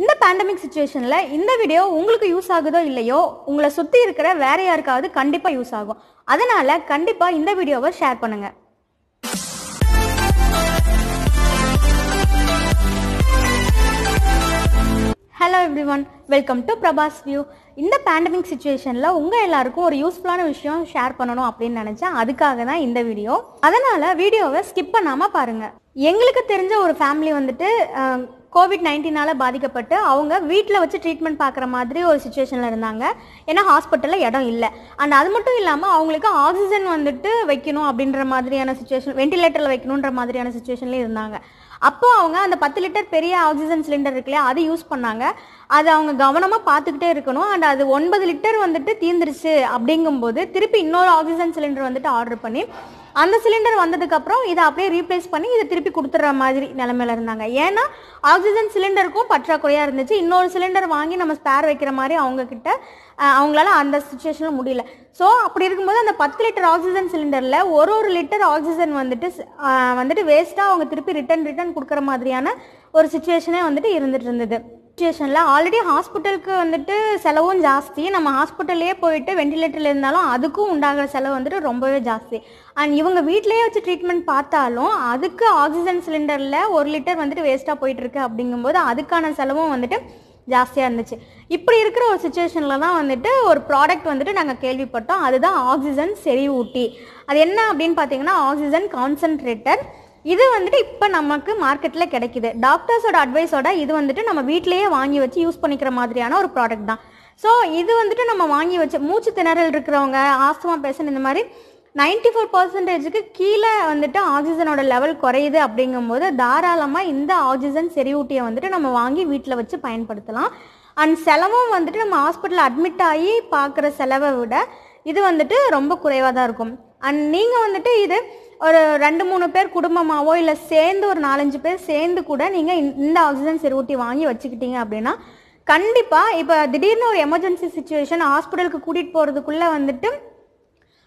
இந்த பேண்டமிக் சுச்சுவேஷனில் இந்த வீடியோ உங்களுக்கு யூஸ் ஆகுதோ இல்லையோ உங்களை சுற்றி இருக்கிற வேற யாருக்காவது கண்டிப்பாக யூஸ் ஆகும் அதனால் கண்டிப்பாக இந்த வீடியோவை ஷேர் பண்ணுங்கள் hello every one welcome to Prabhas view இந்த பேண்டமிக் சுச்சுவேஷனில் உங்கள் எல்லாருக்கும் ஒரு யூஸ்ஃபுல்லான விஷயம் ஷேர் பண்ணணும் அப்படின்னு நினச்சேன் அதுக்காக தான் இந்த வீடியோ அதனால் வீடியோவை ஸ்கிப் பண்ணாமல் பாருங்கள் எங்களுக்கு தெரிஞ்ச ஒரு ஃபேமிலி வந்துட்டு கோவிட் நைன்டீனால் பாதிக்கப்பட்டு அவங்க வீட்டில் வச்சு ட்ரீட்மெண்ட் பார்க்குற மாதிரி ஒரு சுச்சுவேஷனில் இருந்தாங்க ஏன்னா ஹாஸ்பிட்டலில் இடம் இல்லை அண்ட் அது மட்டும் இல்லாமல் அவங்களுக்கு ஆக்சிஜன் வந்துட்டு வைக்கணும் அப்படின்ற மாதிரியான சுச்சுவேஷன் வெண்டிலேட்டரில் வைக்கணுன்ற மாதிரியான சுச்சுவேஷன்லேயும் இருந்தாங்க அப்போது அவங்க அந்த பத்து லிட்டர் பெரிய ஆக்சிஜன் சிலிண்டர் இருக்குல்லையா அதை யூஸ் பண்ணாங்க அது அவங்க கவனமாக பார்த்துக்கிட்டே இருக்கணும் அண்ட் அது ஒன்பது லிட்டர் வந்துட்டு தீர்ந்துருச்சு அப்படிங்கும்போது திருப்பி இன்னொரு ஆக்சிஜன் சிலிண்டர் வந்துட்டு ஆர்டர் பண்ணி அந்த சிலிண்டர் வந்ததுக்கப்புறம் இதை அப்படியே ரீப்ளேஸ் பண்ணி இதை திருப்பி கொடுத்துட்ற மாதிரி நிலமையில இருந்தாங்க ஏன்னா ஆக்சிஜன் சிலிண்டருக்கும் பற்றாக்குறையாக இருந்துச்சு இன்னொரு சிலிண்டர் வாங்கி நம்ம ஸ்பேர் வைக்கிற மாதிரி அவங்கக்கிட்ட அவங்களால அந்த சுச்சுவேஷனில் முடியல ஸோ அப்படி இருக்கும்போது அந்த பத்து லிட்டர் ஆக்சிஜன் சிலிண்டரில் ஒரு ஒரு லிட்டர் ஆக்சிஜன் வந்துட்டு வந்துட்டு வேஸ்ட்டாக அவங்க திருப்பி ரிட்டன் ரிட்டன் கொடுக்குற மாதிரியான ஒரு சுச்சுவேஷனே வந்துட்டு இருந்துட்டு இருந்தது சுச்சுவேஷனில் ஆல்ரெடி ஹாஸ்பிட்டலுக்கு வந்துட்டு செலவும் ஜாஸ்தி நம்ம ஹாஸ்பிட்டல்லே போயிட்டு வெண்டிலேட்டரில் இருந்தாலும் அதுக்கும் உண்டாகிற செலவு வந்துட்டு ரொம்பவே ஜாஸ்தி அண்ட் இவங்க வீட்டிலேயே வச்சு ட்ரீட்மெண்ட் பார்த்தாலும் அதுக்கு ஆக்சிஜன் சிலிண்டரில் ஒரு லிட்டர் வந்துட்டு வேஸ்ட்டாக போயிட்டுருக்கு அப்படிங்கும்போது அதுக்கான செலவும் வந்துட்டு ஜாஸ்தியாக இருந்துச்சு இப்படி இருக்கிற ஒரு சுச்சுவேஷனில் தான் வந்துட்டு ஒரு ப்ராடக்ட் வந்துட்டு நாங்கள் கேள்விப்பட்டோம் அதுதான் ஆக்சிஜன் செறிவூட்டி அது என்ன அப்படின்னு பார்த்தீங்கன்னா ஆக்சிஜன் கான்சன்ட்ரேட்டர் இது வந்துட்டு இப்போ நமக்கு மார்க்கெட்டில் கிடைக்குது டாக்டர்ஸோட அட்வைஸோட இது வந்துட்டு நம்ம வீட்டிலேயே வாங்கி வச்சு யூஸ் பண்ணிக்கிற மாதிரியான ஒரு ப்ராடக்ட் தான் ஸோ இது வந்துட்டு நம்ம வாங்கி வச்சு மூச்சு திணறல் இருக்கிறவங்க ஆஸ்துமா பேசன் இந்த மாதிரி நைன்டி ஃபோர் பர்சன்டேஜுக்கு கீழே வந்துட்டு ஆக்சிஜனோட லெவல் குறையுது அப்படிங்கும்போது தாராளமாக இந்த ஆக்சிஜன் செறிவூட்டியை வந்துட்டு நம்ம வாங்கி வீட்டில் வச்சு பயன்படுத்தலாம் அண்ட் செலவும் வந்துட்டு நம்ம ஹாஸ்பிட்டலில் அட்மிட் ஆகி பார்க்குற செலவை விட இது வந்துட்டு ரொம்ப குறைவாக தான் இருக்கும் அண்ட் நீங்கள் வந்துட்டு இது ஒரு ரெண்டு மூணு பேர் குடும்பமாகவோ இல்லை சேர்ந்து ஒரு நாலஞ்சு பேர் சேர்ந்து கூட நீங்கள் இந்த ஆக்சிஜன் செருவூட்டி வாங்கி வச்சுக்கிட்டீங்க அப்படின்னா கண்டிப்பாக இப்போ திடீர்னு ஒரு எமர்ஜென்சி சுச்சுவேஷன் ஹாஸ்பிட்டலுக்கு கூட்டிகிட்டு போகிறதுக்குள்ளே வந்துட்டு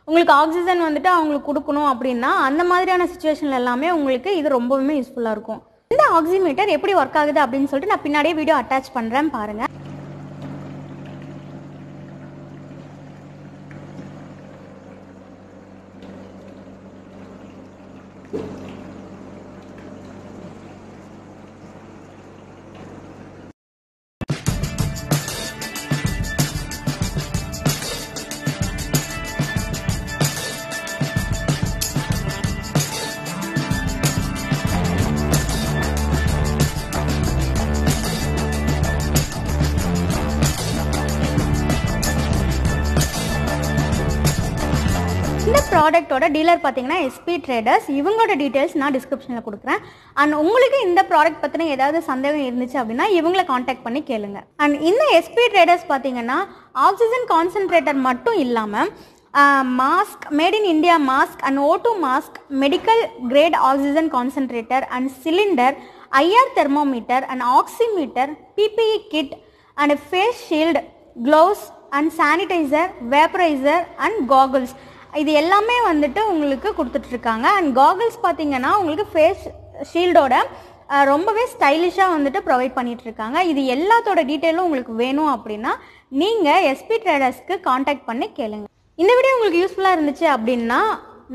உங்களுக்கு ஆக்சிஜன் வந்துட்டு அவங்களுக்கு கொடுக்கணும் அப்படின்னா அந்த மாதிரியான சுச்சுவேஷன் எல்லாமே உங்களுக்கு இது ரொம்பவுமே யூஸ்ஃபுல்லாக இருக்கும் இந்த ஆக்சிமீட்டர் எப்படி ஒர்க் ஆகுது அப்படின்னு சொல்லிட்டு நான் பின்னாடியே வீடியோ அட்டாச் பண்ணுறேன் பாருங்கள் ப்ராடக்டோட டீலர் பார்த்தீங்கன்னா எஸ்பி ட்ரேடர்ஸ் இவங்களோட டீட்டெயில்ஸ் நான் டிஸ்கிரிப்ஷனில் கொடுக்குறேன் அண்ட் உங்களுக்கு இந்த ப்ராடக்ட் பற்றின ஏதாவது சந்தேகம் இருந்துச்சு அப்படின்னா இவங்களை காண்டாக்ட் பண்ணி கேளுங்க அண்ட் இந்த எஸ்பி ட்ரேடர்ஸ் பார்த்தீங்கன்னா ஆக்சிஜன் கான்சன்ட்ரேட்டர் மட்டும் இல்லாமல் mask made in India mask and auto mask medical grade oxygen concentrator and cylinder IR thermometer and oximeter PPE kit and face shield gloves and sanitizer vaporizer and goggles இது எல்லாமே வந்துட்டு உங்களுக்கு கொடுத்துட்ருக்காங்க and காகிள்ஸ் பார்த்தீங்கன்னா உங்களுக்கு face ஷீல்டோட ரொம்பவே ஸ்டைலிஷாக வந்துட்டு provide பண்ணிகிட்ருக்காங்க இது எல்லாத்தோட டீட்டெயிலும் உங்களுக்கு வேணும் அப்படின்னா நீங்கள் எஸ்பி ட்ரேடர்ஸ்க்கு காண்டாக்ட் பண்ணி கேளுங்க இந்த வீடியோ உங்களுக்கு யூஸ்ஃபுல்லாக இருந்துச்சு அப்படின்னா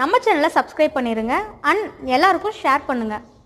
நம்ம சேனலை சப்ஸ்கிரைப் பண்ணிடுங்க அண்ட் எல்லாருக்கும் ஷேர் பண்ணுங்கள்